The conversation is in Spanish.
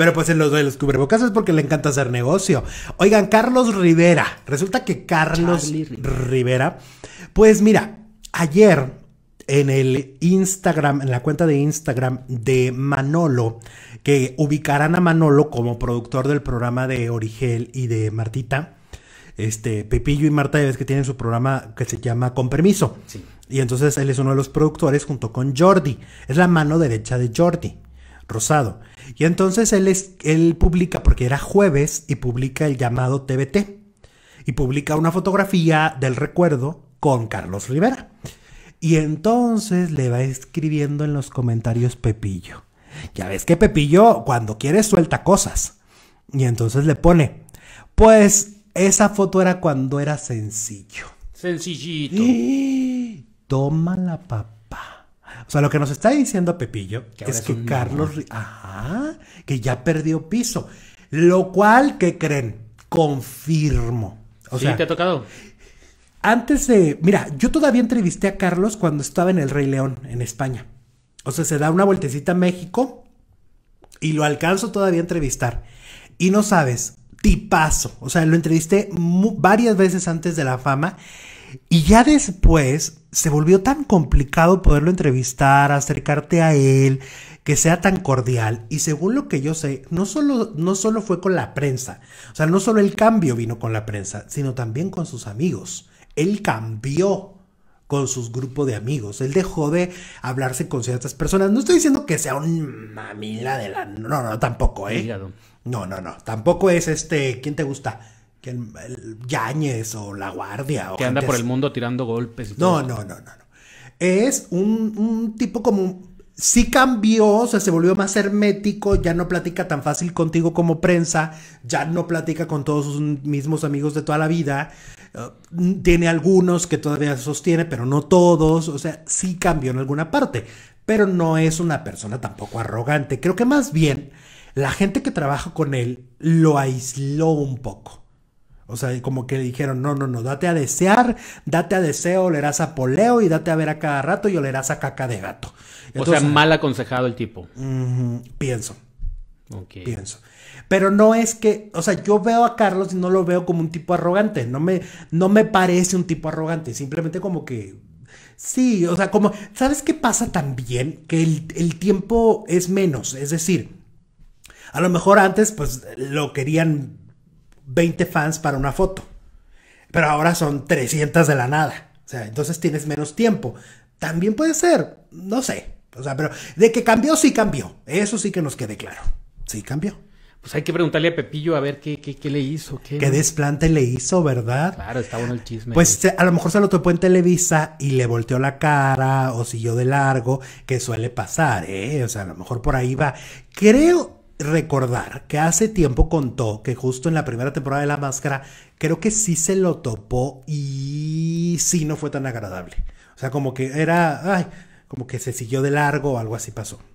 Pero pues en los, de los cubrebocas es porque le encanta hacer negocio. Oigan, Carlos Rivera. Resulta que Carlos Rivera. Pues mira, ayer en el Instagram, en la cuenta de Instagram de Manolo, que ubicarán a Manolo como productor del programa de Origel y de Martita. Este, Pepillo y Marta ves que tienen su programa que se llama Con Permiso. Y entonces él es uno de los productores junto con Jordi. Es la mano derecha de Jordi. Rosado. Y entonces él, es, él publica, porque era jueves, y publica el llamado TBT. Y publica una fotografía del recuerdo con Carlos Rivera. Y entonces le va escribiendo en los comentarios Pepillo. Ya ves que Pepillo cuando quiere suelta cosas. Y entonces le pone, pues esa foto era cuando era sencillo. Sencillito. Y... ¡Eh! Toma la o sea, lo que nos está diciendo Pepillo es que Carlos, ajá, que ya perdió piso. Lo cual, ¿qué creen? Confirmo. O sí, te ha tocado. Antes de, mira, yo todavía entrevisté a Carlos cuando estaba en el Rey León, en España. O sea, se da una vueltecita a México y lo alcanzo todavía a entrevistar. Y no sabes, tipazo. O sea, lo entrevisté varias veces antes de la fama y ya después se volvió tan complicado poderlo entrevistar, acercarte a él, que sea tan cordial. Y según lo que yo sé, no solo, no solo fue con la prensa, o sea, no solo el cambio vino con la prensa, sino también con sus amigos. Él cambió con sus grupos de amigos. Él dejó de hablarse con ciertas personas. No estoy diciendo que sea un mamila de la... No, no, tampoco, ¿eh? No, no, no. Tampoco es este... ¿Quién te gusta? que el, o La Guardia. O que anda por el mundo tirando golpes. No, no, no, no, Es un, tipo como sí cambió, o sea, se volvió más hermético, ya no platica tan fácil contigo como prensa, ya no platica con todos sus mismos amigos de toda la vida, eh, tiene algunos que todavía sostiene, pero no todos, o sea, sí cambió en alguna parte, pero no es una persona tampoco arrogante, creo que más bien la gente que trabaja con él lo aisló un poco. O sea, como que le dijeron, no, no, no, date a desear, date a deseo, olerás a poleo y date a ver a cada rato y olerás a caca de gato. o sea, mal aconsejado el tipo. pienso. Pienso. Pero no es que, o sea, yo veo a Carlos y no lo veo como un tipo arrogante. No me, no me parece un tipo arrogante. Simplemente como que Sí, o sea, como, ¿sabes qué pasa también? Que el, el, tiempo es menos, es decir, a lo mejor antes pues lo querían 20 fans para una foto. Pero ahora son 300 de la nada. O sea, entonces tienes menos tiempo. También puede ser, no sé. O sea, pero de que cambió, sí cambió. Eso sí que nos quede claro. Sí cambió. Pues hay que preguntarle a Pepillo a ver qué, qué, le hizo. Qué, desplante le hizo, ¿verdad? Claro, está bueno el chisme. Pues a lo mejor se lo topó en Televisa y le volteó la cara o siguió de largo, que suele pasar, ¿eh? O sea, a lo mejor por ahí va. Creo, recordar que hace tiempo contó que justo en la primera temporada de La Máscara, creo que sí se lo topó y sí no fue tan agradable. O sea, como que era, ay, como que se siguió de largo o algo así pasó.